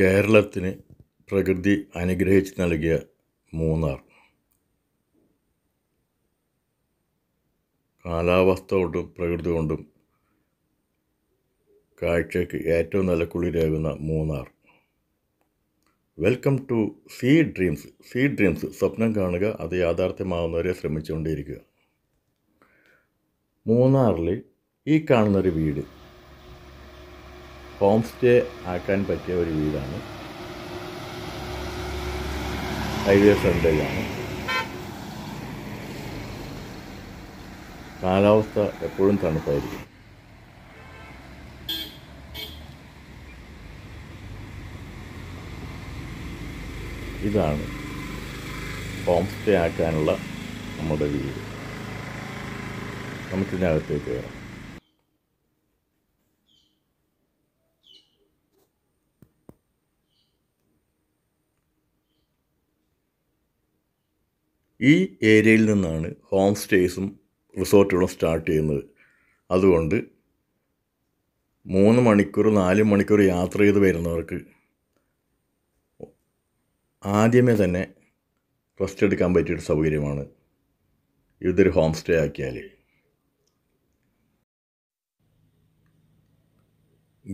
കേരളത്തിന് പ്രകൃതി അനുഗ്രഹിച്ച് നൽകിയ മൂന്നാർ കാലാവസ്ഥ കൊണ്ടും പ്രകൃതി കൊണ്ടും കാഴ്ചയ്ക്ക് ഏറ്റവും നല്ല കുളിരേകുന്ന Munnar welcome to see dreams see dreams സ്വപ്നം കാണുക അത് യാഥാർത്ഥ്യമാവുന്നവരെ ശ്രമിച്ചുകൊണ്ടിരിക്കുക മൂന്നാറിൽ ഈ കാണുന്നൊരു വീട് ഹോം സ്റ്റേ ആക്കാൻ പറ്റിയ ഒരു വീടാണ് ഹൈവേ ഫ്രണ്ടിലാണ് കാലാവസ്ഥ എപ്പോഴും തണുപ്പായിരിക്കും ഇതാണ് ഹോം സ്റ്റേ ആക്കാനുള്ള നമ്മുടെ വീട് നമുക്കിതിനകത്തേക്ക് കയറാം ഈ ഏരിയയിൽ നിന്നാണ് ഹോം സ്റ്റേസും റിസോർട്ടുകളും സ്റ്റാർട്ട് ചെയ്യുന്നത് അതുകൊണ്ട് മൂന്ന് മണിക്കൂർ നാല് മണിക്കൂർ യാത്ര ചെയ്ത് വരുന്നവർക്ക് ആദ്യമേ തന്നെ റെസ്റ്റ് എടുക്കാൻ പറ്റിയൊരു സൗകര്യമാണ് ഇതൊരു ഹോം സ്റ്റേ ആക്കിയാൽ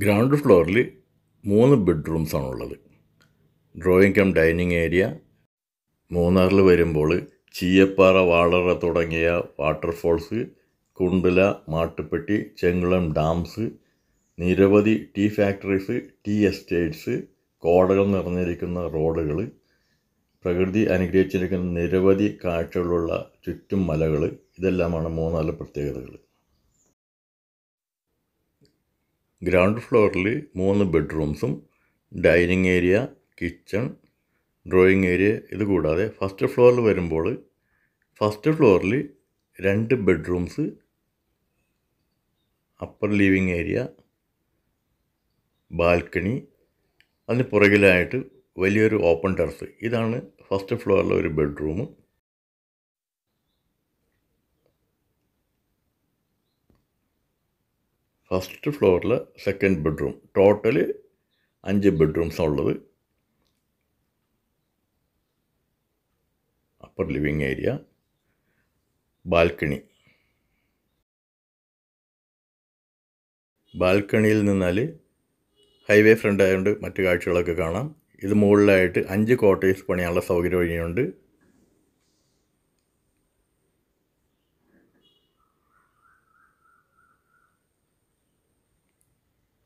ഗ്രൗണ്ട് ഫ്ലോറിൽ മൂന്ന് ബെഡ്റൂംസാണുള്ളത് ഡ്രോയിങ് കം ഡൈനിങ് ഏരിയ മൂന്നാറിൽ വരുമ്പോൾ ചീയപ്പാറ വാളറ തുടങ്ങിയ വാട്ടർഫോൾസ് കുണ്ടല മാട്ടുപ്പെട്ടി ചെങ്കുളം ഡാംസ് നിരവധി ടീ ഫാക്ടറീസ് ടീ എസ്റ്റേറ്റ്സ് കോടകൾ നിറഞ്ഞിരിക്കുന്ന റോഡുകൾ പ്രകൃതി അനുഗ്രഹിച്ചിരിക്കുന്ന നിരവധി കാഴ്ചകളുള്ള ചുറ്റും മലകൾ ഇതെല്ലാമാണ് മൂന്നാല് പ്രത്യേകതകൾ ഗ്രൗണ്ട് ഫ്ലോറിൽ മൂന്ന് ബെഡ്റൂംസും dining area kitchen drawing area ഇത് കൂടാതെ ഫസ്റ്റ് ഫ്ലോറിൽ വരുമ്പോൾ ഫസ്റ്റ് ഫ്ലോറിൽ രണ്ട് bedrooms upper living area balcony അതിന് പുറകിലായിട്ട് വലിയൊരു ഓപ്പൺ ടെറസ് ഇതാണ് ഫസ്റ്റ് ഫ്ലോറിലെ ഒരു ബെഡ്റൂം ഫസ്റ്റ് ഫ്ലോറിലെ സെക്കൻഡ് ബെഡ്റൂം ടോട്ടല് അഞ്ച് ബെഡ്റൂംസാണ് ഉള്ളത് അപ്പർ ലിവിങ് ഏരിയ ബാൽക്കണി ബാൽക്കണിയിൽ നിന്നാൽ ഹൈവേ ഫ്രണ്ട് ആയതുകൊണ്ട് മറ്റു കാഴ്ചകളൊക്കെ കാണാം ഇത് മുകളിലായിട്ട് അഞ്ച് ക്വാർട്ടേഴ്സ് പണിയാനുള്ള സൗകര്യം വഴിയുണ്ട്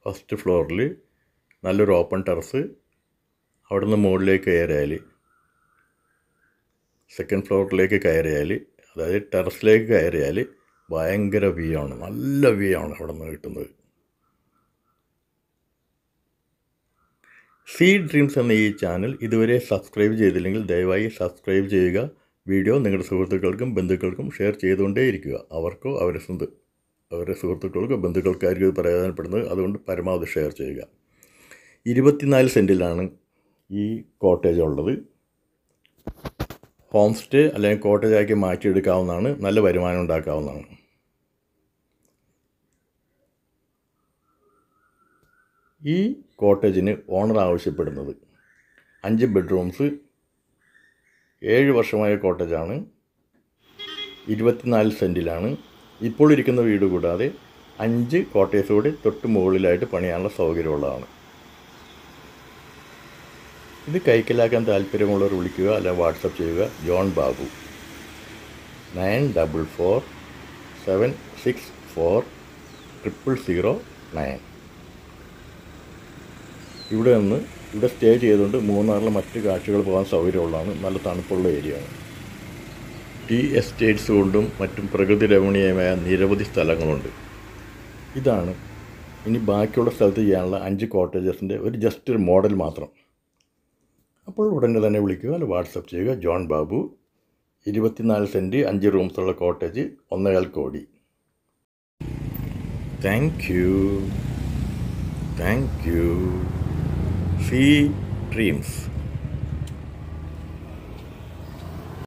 ഫസ്റ്റ് ഫ്ലോറിൽ നല്ലൊരു ഓപ്പൺ ടെറസ് അവിടുന്ന് മുകളിലേക്ക് കയറിയാൽ സെക്കൻഡ് ഫ്ലോറിലേക്ക് കയറിയാൽ അതായത് ടെറസിലേക്ക് കയറിയാൽ ഭയങ്കര വ്യൂ ആണ് നല്ല വ്യൂ ആണ് അവിടെ നിന്ന് കിട്ടുന്നത് സീ ഡ്രീംസ് എന്ന ഈ ചാനൽ ഇതുവരെ സബ്സ്ക്രൈബ് ചെയ്തില്ലെങ്കിൽ ദയവായി സബ്സ്ക്രൈബ് ചെയ്യുക വീഡിയോ നിങ്ങളുടെ സുഹൃത്തുക്കൾക്കും ബന്ധുക്കൾക്കും ഷെയർ ചെയ്തുകൊണ്ടേയിരിക്കുക അവർക്കോ അവരെ സ്വന്ത അവരുടെ സുഹൃത്തുക്കൾക്കോ ബന്ധുക്കൾക്കായിരിക്കും ഇത് പ്രയോജനപ്പെടുന്നത് അതുകൊണ്ട് പരമാവധി ഷെയർ ചെയ്യുക ഇരുപത്തിനാല് സെൻറ്റിലാണ് ഈ കോട്ടേജ് ഉള്ളത് ഹോം സ്റ്റേ അല്ലെങ്കിൽ കോട്ടേജാക്കി മാറ്റിയെടുക്കാവുന്നതാണ് നല്ല വരുമാനം ഉണ്ടാക്കാവുന്നതാണ് ഈ കോട്ടേജിന് ഓണർ ആവശ്യപ്പെടുന്നത് അഞ്ച് ബെഡ്റൂംസ് ഏഴ് വർഷമായ കോട്ടേജാണ് ഇരുപത്തിനാല് സെൻറ്റിലാണ് ഇപ്പോൾ ഇരിക്കുന്ന വീട് കൂടാതെ അഞ്ച് കോട്ടേഴ്സ് കൂടി തൊട്ട് മുകളിലായിട്ട് പണിയാനുള്ള സൗകര്യമുള്ളതാണ് ഇത് കൈക്കലാക്കാൻ താല്പര്യമുള്ളവർ വിളിക്കുക അല്ലെങ്കിൽ വാട്സപ്പ് ചെയ്യുക John Babu nine double four seven six four triple zero nine ഇവിടെ നിന്ന് ഇവിടെ സ്റ്റേ ചെയ്തുകൊണ്ട് മൂന്നാറിലെ മറ്റ് കാഴ്ചകൾ പോകാൻ സൗകര്യമുള്ളതാണ് നല്ല തണുപ്പുള്ള ഏരിയയാണ് ടീ എസ്റ്റേറ്റ്സ് കൊണ്ടും മറ്റും പ്രകൃതി രമണീയമായ നിരവധി സ്ഥലങ്ങളുണ്ട് ഇതാണ് ഇനി ബാക്കിയുള്ള സ്ഥലത്ത് ചെയ്യാനുള്ള അഞ്ച് കോട്ടേജസിൻ്റെ ഒരു ജസ്റ്റ് ഒരു മോഡൽ മാത്രം അപ്പോൾ ഉടനെ തന്നെ വിളിക്കുക അല്ലെങ്കിൽ വാട്സപ്പ് ചെയ്യുക ജോൺ ബാബു ഇരുപത്തിനാല് സെൻറ്റ് അഞ്ച് റൂംസുള്ള കോട്ടേജ് ഒന്നേകാൽ കോടി thank you thank you see dreams